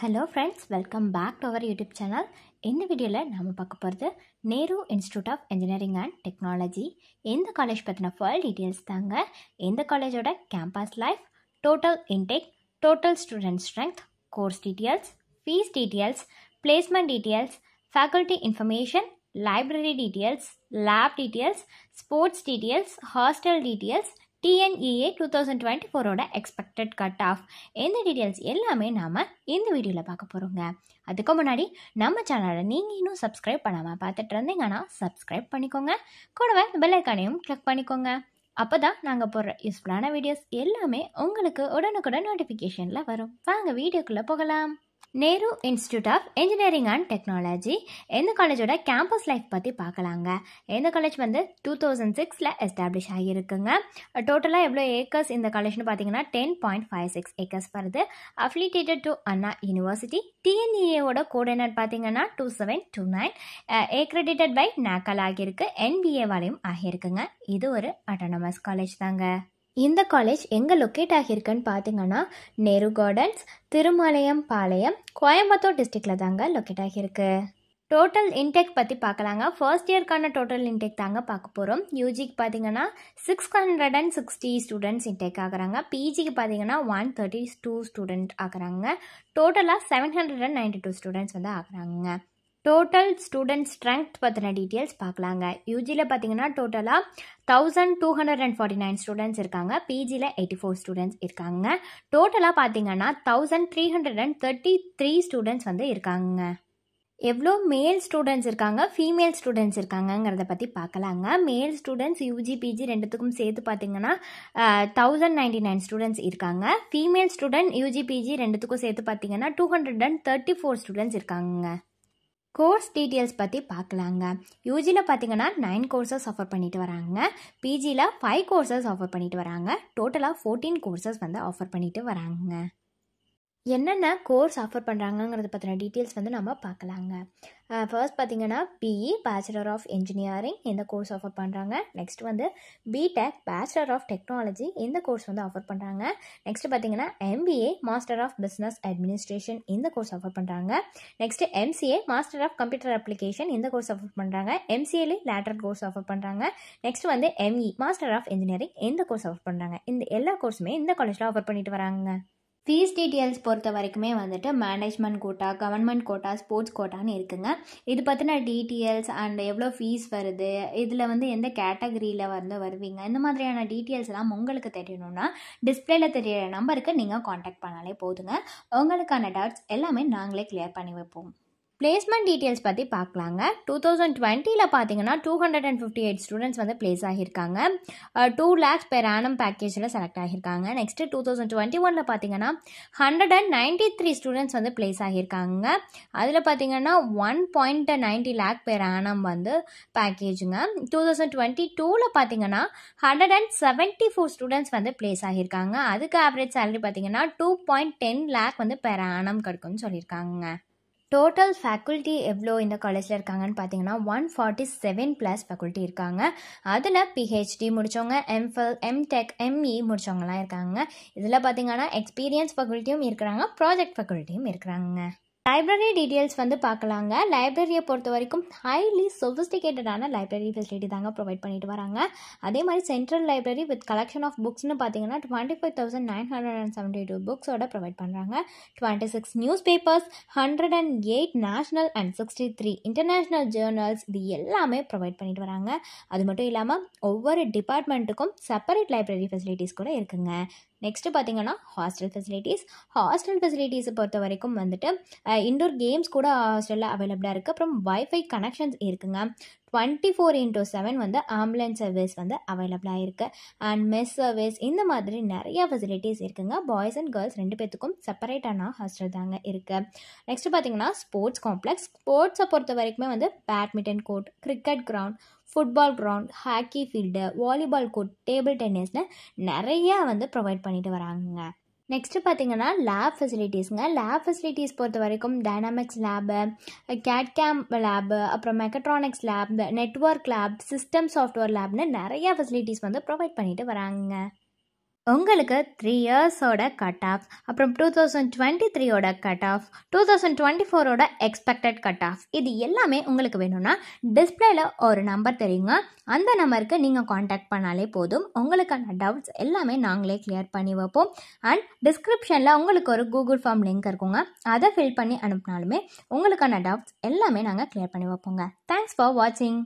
hello friends welcome back to our YouTube channel இந்த வீடியோவில் நாம் பார்க்க போகிறது Nehru institute of engineering and technology எந்த காலேஜ் பற்றின ஃபுல் டீட்டெயில்ஸ் தாங்க எந்த காலேஜோட campus life total intake total student strength course details fees details placement details faculty information library details lab details sports details hostel details TNEA two thousand twenty ஃபோரோட expected cut off எந்த details எல்லாமே நாம் இந்த வீடியோவில் பார்க்க போகிறோங்க அதுக்கு முன்னாடி நம்ம சேனலை நீங்கள் இன்னும் சப்ஸ்கிரைப் பண்ணாமல் பார்த்துட்டு இருந்தீங்கன்னா சப்ஸ்கிரைப் பண்ணிக்கோங்க கூடவே பெல்லைக்கானையும் கிளிக் பண்ணிக்கோங்க அப்போ தான் நாங்கள் போடுற யூஸ்ஃபுல்லான வீடியோஸ் எல்லாமே உங்களுக்கு உடனுக்குடன் நோட்டிஃபிகேஷனில் வரும் வாங்க வீடியோக்குள்ளே போகலாம் Nehru institute of engineering and technology எந்த காலேஜோட கேம்பஸ் லைஃப் பற்றி பார்க்கலாங்க எந்த காலேஜ் வந்து டூ தௌசண்ட் சிக்ஸில் எஸ்டாப்ளிஷ் ஆகியிருக்குங்க டோட்டலாக எவ்வளோ ஏக்கர்ஸ் இந்த காலேஜ்னு பார்த்தீங்கன்னா ten point five six acres வருது அஃபிலியேட்டட் டு அண்ணா யூனிவர்சிட்டி டிஎன்இஏவோட கோட் என்னன்னு பார்த்தீங்கன்னா two seven two nine accredited by நாக்கல் ஆகியிருக்கு என்பிஏ வாலையும் ஆகியிருக்குங்க இது ஒரு அட்டானமஸ் காலேஜ் தாங்க இந்த காலேஜ் எங்கே லொக்கேட் ஆகியிருக்குன்னு பார்த்தீங்கன்னா நேரு கார்டன்ஸ் திருமலையம் பாளையம் கோயம்புத்தூர் டிஸ்ட்ரிக்டில் தாங்க லொக்கேட் ஆகியிருக்கு டோட்டல் இன்டேக் பற்றி பார்க்கலாங்க ஃபர்ஸ்ட் இயர்க்கான டோட்டல் இன்டேக் தாங்க பார்க்க போகிறோம் யூஜிக்கு பார்த்தீங்கன்னா six hundred and sixty students intake ஆகுறாங்க பிஜிக்கு பார்த்தீங்கன்னா ஒன் தேர்ட்டி டூ ஸ்டூடெண்ட் ஆகுறாங்க டோட்டலாக seven hundred and ninety two students வந்து ஆகுறாங்க டோட்டல் ஸ்டூடெண்ட் ஸ்ட்ரென்த் பற்றின டீட்டெயில்ஸ் பார்க்கலாங்க யூஜியில் பார்த்தீங்கன்னா டோட்டலாக thousand two hundred and forty nine students இருக்காங்க பிஜியில் எயிட்டி ஃபோர் ஸ்டூடெண்ட்ஸ் இருக்காங்க டோட்டலாக பார்த்தீங்கன்னா thousand three hundred and thirty three students வந்து இருக்காங்க எவ்வளோ மேல் ஸ்டூடெண்ட்ஸ் இருக்காங்க ஃபீமேல் ஸ்டூடெண்ட்ஸ் இருக்காங்கங்கிறத பற்றி பார்க்கலாங்க மேல் ஸ்டூடெண்ட்ஸ் யூஜி பிஜி ரெண்டுத்துக்கும் சேர்த்து பார்த்தீங்கன்னா தௌசண்ட் நைன்டி நைன் ஸ்டூடெண்ட்ஸ் இருக்காங்க ஃபீமேல் ஸ்டூடெண்ட் யூஜி பிஜி ரெண்டுத்துக்கும் சேர்த்து பார்த்தீங்கன்னா two hundred and thirty four students இருக்காங்க கோர்ஸ் டீட்டெயில்ஸ் பற்றி பார்க்கலாங்க யூஜியில் பார்த்தீங்கன்னா நைன் கோர்சஸ் ஆஃபர் பண்ணிட்டு வராங்க பிஜியில் ஃபைவ் கோர்சஸ் ஆஃபர் பண்ணிட்டு வராங்க டோட்டலாக ஃபோர்டீன் கோர்சஸ் வந்து ஆஃபர் பண்ணிட்டு வராங்க என்னென்ன கோர்ஸ் ஆஃபர் பண்ணுறாங்கங்கிறத பற்றின டீட்டெயில்ஸ் வந்து நம்ம பார்க்கலாங்க ஃபர்ஸ்ட் பார்த்தீங்கன்னா பிஇ பேச்சுலர் ஆஃப் இன்ஜினியரிங் இந்த கோர்ஸ் ஆஃபர் பண்ணுறாங்க நெக்ஸ்ட் வந்து பிடெக் பேச்சுலர் ஆஃப் டெக்னாலஜி இந்த கோர்ஸ் வந்து ஆஃபர் பண்ணுறாங்க நெக்ஸ்ட் பார்த்தீங்கன்னா MBA master of business administration இந்த கோர்ஸ் ஆஃபர் பண்ணுறாங்க next MCA master of computer application இந்த கோர்ஸ் ஆஃபர் பண்ணுறாங்க எம்சிஏலே லேட்டர் கோர்ஸ் ஆஃபர் பண்ணுறாங்க நெக்ஸ்ட் வந்து எம்இ மாஸ்டர் ஆஃப் இன்ஜினியரிங் இந்த கோர்ஸ் ஆஃபர் பண்ணுறாங்க இந்த எல்லா கோர்ஸுமே இந்த காலேஜில் ஆஃபர் பண்ணிட்டு வராங்க ஃபீஸ் டீட்டெயில்ஸ் பொறுத்த வரைக்குமே வந்துட்டு management quota government quota sports கோட்டான்னு இருக்குங்க இது பற்றின டீட்டெயில்ஸ் அண்ட் எவ்வளோ ஃபீஸ் வருது இதில் வந்து எந்த கேட்டகரியில் வந்து வருவீங்க இந்த மாதிரியான டீட்டெயில்ஸ் எல்லாம் உங்களுக்கு தெரியணும்னா டிஸ்பிளேல தெரியிற நம்பருக்கு நீங்கள் காண்டாக்ட் பண்ணாலே போதுங்க உங்களுக்கான டவுட்ஸ் எல்லாமே நாங்களே கிளியர் பண்ணி வைப்போம் பிளேஸ்மெண்ட் டீட்டெயில்ஸ் பற்றி பார்க்கலாங்க டூ தௌசண்ட் டுவெண்ட்டியில் பார்த்தீங்கன்னா two hundred and fifty eight students வந்து பிளேஸ் ஆகியிருக்காங்க டூ லேக்ஸ் பெர் ஆனம் பேக்கேஜில் செலக்ட் ஆகியிருக்காங்க நெக்ஸ்ட்டு டூ தௌசண்ட் டுவெண்ட்டி ஒனில் பார்த்தீங்கன்னா hundred and ninety three students வந்து பிளேஸ் ஆகியிருக்காங்க அதில் பார்த்தீங்கன்னா one point ninety lakh per annum வந்து பேக்கேஜுங்க டூ தௌசண்ட் டுவெண்ட்டி டூவில் பார்த்தீங்கன்னா hundred and seventy four students வந்து பிளேஸ் ஆகியிருக்காங்க அதுக்கு ஆவரேஜ் சேலரி பார்த்தீங்கன்னா டூ பாயிண்ட் டென் லேக் வந்து பெர் ஆனம் கிடைக்கும்னு சொல்லியிருக்காங்க டோட்டல் ஃபேக்கல்ட்டி எவ்வளோ இந்த காலேஜில் இருக்காங்கன்னு பார்த்தீங்கன்னா one forty seven plus faculty இருக்காங்க அதில் பிஹெச்டி முடித்தவங்க எம்ஃபில் எம்டெக் எம்இ e முடித்தவங்களாம் இருக்காங்க இதில் பார்த்தீங்கன்னா எக்ஸ்பீரியன்ஸ் ஃபேக்கல்ட்டியும் இருக்கிறாங்க ப்ராஜெக்ட் ஃபேக்கல்ட்டியும் இருக்கிறாங்க லைப்ரரி டீட்டெயில்ஸ் வந்து பார்க்கலாங்க லைப்ரரியை பொறுத்த வரைக்கும் ஹைலி சொஃபிஸ்டிகேட்டடான லைப்ரரி ஃபெசிலிட்டி தாங்க ப்ரொவைட் பண்ணிட்டு வராங்க அதே மாதிரி central library with collection of புக்ஸ்னு பார்த்தீங்கன்னா twenty five thousand nine hundred and seventy two புக்ஸோட ப்ரொவைட் பண்ணுறாங்க twenty six news papers hundred and eight national and sixty three international journals இது எல்லாமே ப்ரொவைட் பண்ணிட்டு வராங்க அது மட்டும் இல்லாமல் ஒவ்வொரு டிபார்ட்மெண்ட்டுக்கும் செப்பரேட் லைப்ரரி ஃபெசிலிட்டிஸ் கூட இருக்குங்க நெக்ஸ்ட்டு பார்த்தீங்கன்னா ஹாஸ்டல் ஃபெசிலிட்டிஸ் ஹாஸ்டல் ஃபெசிலிட்டிஸை பொறுத்த வரைக்கும் வந்துட்டு இண்டோர் கேம்ஸ் கூட ஹாஸ்டலில் அவைலபிளாக இருக்குது அப்புறம் வைஃபை கனெக்ஷன்ஸ் இருக்குங்க டுவெண்ட்டி ஃபோர் இன்டூ செவன் வந்து ஆம்புலன்ஸ் சர்வீஸ் வந்து அவைலபிளாக இருக்குது அண்ட் மெஸ் சர்வீஸ் இந்த மாதிரி நிறைய ஃபெசிலிட்டிஸ் இருக்குங்க பாய்ஸ் அண்ட் கேர்ள்ஸ் ரெண்டு பேத்துக்கும் செப்பரேட்டான ஹாஸ்டல் தாங்க இருக்குது நெக்ஸ்ட் பார்த்தீங்கன்னா ஸ்போர்ட்ஸ் காம்ப்ளெக்ஸ் ஸ்போர்ட்ஸை பொறுத்த வரைக்குமே வந்து badminton court cricket ground football ground hockey field volleyball court table டென்னிஸ்னு நிறையா வந்து ப்ரொவைட் பண்ணிட்டு வராங்க நெக்ஸ்ட்டு பார்த்தீங்கன்னா லேப் ஃபெசிலிட்டிஸ்ங்க லேப் ஃபெசிலிட்டிஸ் பொறுத்த வரைக்கும் டைனாமிக்ஸ் லேபு கேட்கேம் லேபு அப்புறம் mechatronics lab network lab system software லேப்னு நிறையா ஃபெசிலிட்டிஸ் வந்து ப்ரொவைட் பண்ணிட்டு வராங்க உங்களுக்கு த்ரீ இயர்ஸோட கட் ஆஃப் அப்புறம் டூ தௌசண்ட் டுவெண்ட்டி த்ரீயோட cut off two thousand twenty ஃபோரோட எக்ஸ்பெக்டட் கட் ஆஃப் இது எல்லாமே உங்களுக்கு வேணும்னா டிஸ்பிளேல ஒரு நம்பர் தெரியுங்க அந்த நம்பருக்கு நீங்கள் காண்டாக்ட் பண்ணாலே போதும் உங்களுக்கான டவுட்ஸ் எல்லாமே நாங்களே கிளியர் பண்ணி வைப்போம் அண்ட் டிஸ்கிரிப்ஷனில் உங்களுக்கு ஒரு கூகுள் ஃபார்ம் லிங்க் இருக்குங்க அதை ஃபில் பண்ணி அனுப்பினாலுமே உங்களுக்கான டவுட்ஸ் எல்லாமே நாங்கள் கிளியர் பண்ணி வைப்போங்க தேங்க்ஸ் ஃபார் வாட்சிங்